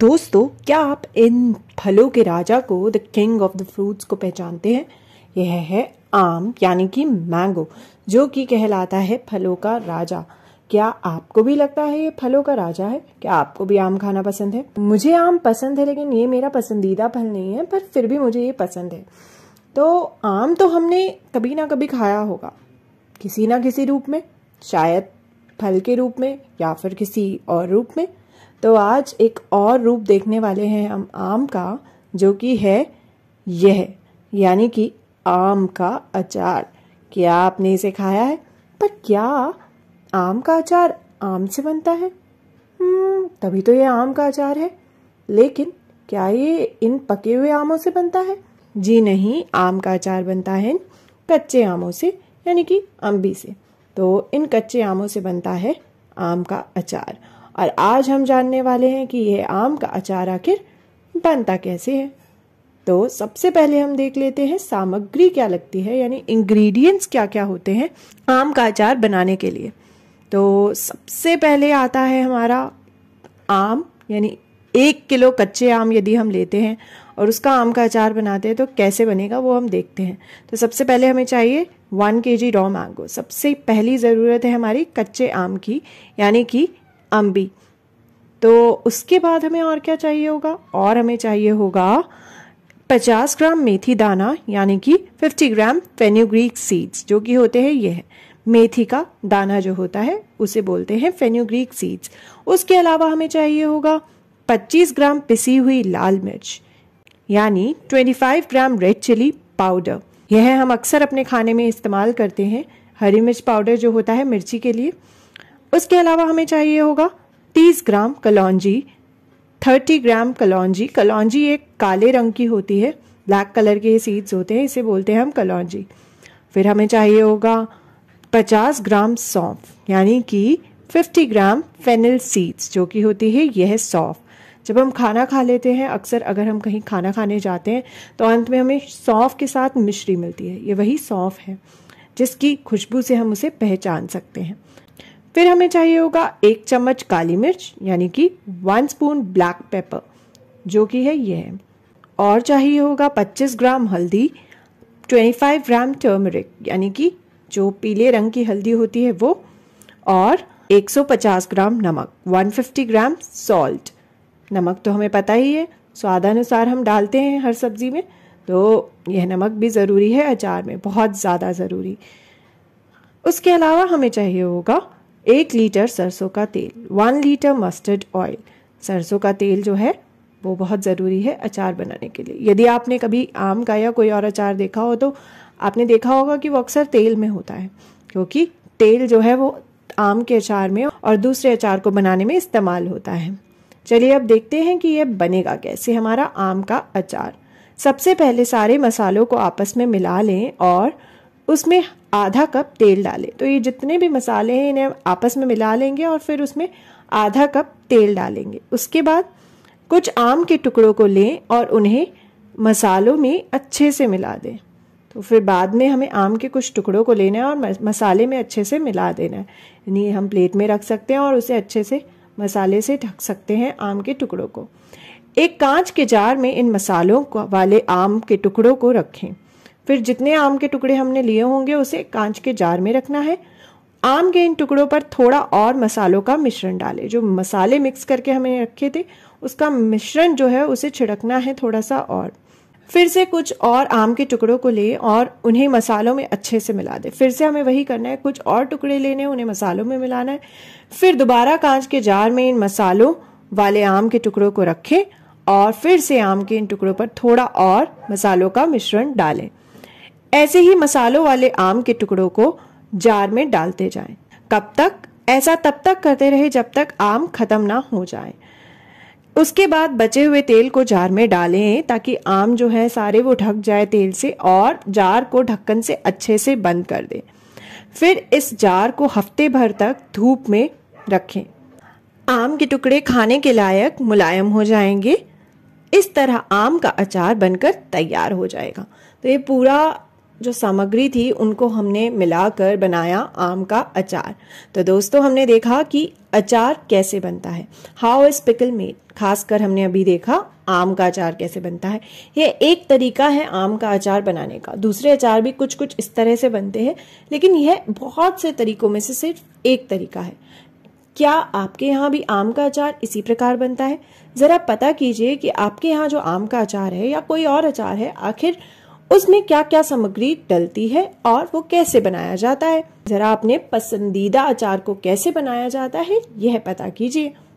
दोस्तों क्या आप इन फलों के राजा को the king of the fruits को पहचानते हैं यह है आम यानी कि मैंगो जो कि कहलाता है फलों का राजा क्या आपको भी लगता है ये फलों का राजा है क्या आपको भी आम खाना पसंद है मुझे आम पसंद है लेकिन ये मेरा पसंदीदा फल नहीं है पर फिर भी मुझे ये पसंद है तो आम तो हमने कभी ना कभी खाया होगा किसी ना किसी रूप में शायद फल के रूप में या फिर किसी और रूप में तो आज एक और रूप देखने वाले हैं हम आम का जो कि है यह यानी कि आम का अचार क्या आपने इसे खाया है पर क्या आम का अचार आम से बनता है हम्म, तभी तो ये आम का अचार है लेकिन क्या ये इन पके हुए आमों से बनता है जी नहीं आम का अचार बनता है कच्चे आमों से यानी कि अम्बी से तो इन कच्चे आमों से बनता है आम का अचार और आज हम जानने वाले हैं कि यह आम का अचार आखिर बनता कैसे है तो सबसे पहले हम देख लेते हैं सामग्री क्या लगती है यानी इंग्रेडिएंट्स क्या क्या होते हैं आम का अचार बनाने के लिए तो सबसे पहले आता है हमारा आम यानी एक किलो कच्चे आम यदि हम लेते हैं और उसका आम का अचार बनाते हैं तो कैसे बनेगा वो हम देखते हैं तो सबसे पहले हमें चाहिए वन के जी रॉ मैंगो सबसे पहली ज़रूरत है हमारी कच्चे आम की यानी कि अम्बी तो उसके बाद हमें और क्या चाहिए होगा और हमें चाहिए होगा 50 ग्राम मेथी दाना यानी कि 50 ग्राम फेन्यूग्रीक सीड्स जो कि होते हैं ये है मेथी का दाना जो होता है उसे बोलते हैं फेन्यूग्रीक सीड्स उसके अलावा हमें चाहिए होगा 25 ग्राम पिसी हुई लाल मिर्च यानी 25 ग्राम रेड चिली पाउडर यह हम अक्सर अपने खाने में इस्तेमाल करते हैं हरी मिर्च पाउडर जो होता है मिर्ची के लिए उसके अलावा हमें चाहिए होगा 30 ग्राम कलौजी 30 ग्राम कलौजी कलौजी एक काले रंग की होती है ब्लैक कलर के सीड्स होते हैं इसे बोलते हैं हम कलौजी फिर हमें चाहिए होगा 50 ग्राम सौंफ यानी कि 50 ग्राम फेनिल सीड्स जो कि होती है यह सौंफ जब हम खाना खा लेते हैं अक्सर अगर हम कहीं खाना खाने जाते हैं तो अंत में हमें सौंफ के साथ मिश्री मिलती है ये वही सौंफ है जिसकी खुशबू से हम उसे पहचान सकते हैं फिर हमें चाहिए होगा एक चम्मच काली मिर्च यानी कि वन स्पून ब्लैक पेपर जो कि है यह है और चाहिए होगा 25 ग्राम हल्दी 25 ग्राम टर्मरिक यानी कि जो पीले रंग की हल्दी होती है वो और 150 ग्राम नमक 150 ग्राम सॉल्ट नमक तो हमें पता ही है स्वादानुसार हम डालते हैं हर सब्जी में तो यह नमक भी ज़रूरी है अचार में बहुत ज़्यादा ज़रूरी उसके अलावा हमें चाहिए होगा एक लीटर सरसों का तेल वन लीटर मस्टर्ड ऑयल सरसों का तेल जो है वो बहुत ज़रूरी है अचार बनाने के लिए यदि आपने कभी आम का या कोई और अचार देखा हो तो आपने देखा होगा कि वो अक्सर तेल में होता है क्योंकि तेल जो है वो आम के अचार में और दूसरे अचार को बनाने में इस्तेमाल होता है चलिए अब देखते हैं कि यह बनेगा कैसे हमारा आम का अचार सबसे पहले सारे मसालों को आपस में मिला लें और उसमें आधा कप तेल डालें तो ये जितने भी मसाले हैं इन्हें आपस में मिला लेंगे और फिर उसमें आधा कप तेल डालेंगे उसके बाद कुछ आम के टुकड़ों को लें और उन्हें मसालों में अच्छे से मिला दें तो फिर बाद में हमें आम के कुछ टुकड़ों को लेना है और मसाले में अच्छे से मिला देना है यानी हम प्लेट में रख सकते हैं और उसे अच्छे से मसाले से ढक सकते हैं आम के टुकड़ों को एक कांच के जार में इन मसालों वाले आम के टुकड़ों को रखें फिर जितने आम के टुकड़े हमने लिए होंगे उसे कांच के जार में रखना है आम के इन टुकड़ों पर थोड़ा और मसालों का मिश्रण डालें जो मसाले मिक्स करके हमने रखे थे उसका मिश्रण जो है उसे छिड़कना है थोड़ा सा और फिर से कुछ और आम के टुकड़ों को ले और उन्हें मसालों में अच्छे से मिला दे फिर से हमें वही करना है कुछ और टुकड़े लेने उन्हें मसालों में मिलाना है फिर दोबारा कांच के जार में इन मसालों वाले आम के टुकड़ों को रखें और फिर से आम के इन टुकड़ों पर थोड़ा और मसालों का मिश्रण डालें ऐसे ही मसालों वाले आम के टुकड़ों को जार में डालते जाएं। कब तक ऐसा तब तक करते रहे जब तक आम खत्म ना हो जाए उसके बाद बचे हुए तेल को जार में डालें ताकि आम जो है सारे वो ढक जाए तेल से और जार को ढक्कन से अच्छे से बंद कर दें फिर इस जार को हफ्ते भर तक धूप में रखें आम के टुकड़े खाने के लायक मुलायम हो जाएंगे इस तरह आम का अचार बनकर तैयार हो जाएगा तो ये पूरा जो सामग्री थी उनको हमने मिलाकर बनाया आम का अचार तो दोस्तों हमने देखा कि अचार कैसे बनता है हाउ इज पिकल मेड खासकर हमने अभी देखा आम का अचार कैसे बनता है यह एक तरीका है आम का अचार बनाने का दूसरे अचार भी कुछ कुछ इस तरह से बनते हैं लेकिन यह बहुत से तरीकों में से सिर्फ एक तरीका है क्या आपके यहाँ भी आम का अचार इसी प्रकार बनता है ज़रा पता कीजिए कि आपके यहाँ जो आम का अचार है या कोई और अचार है आखिर उसमें क्या क्या सामग्री डलती है और वो कैसे बनाया जाता है जरा अपने पसंदीदा अचार को कैसे बनाया जाता है यह पता कीजिए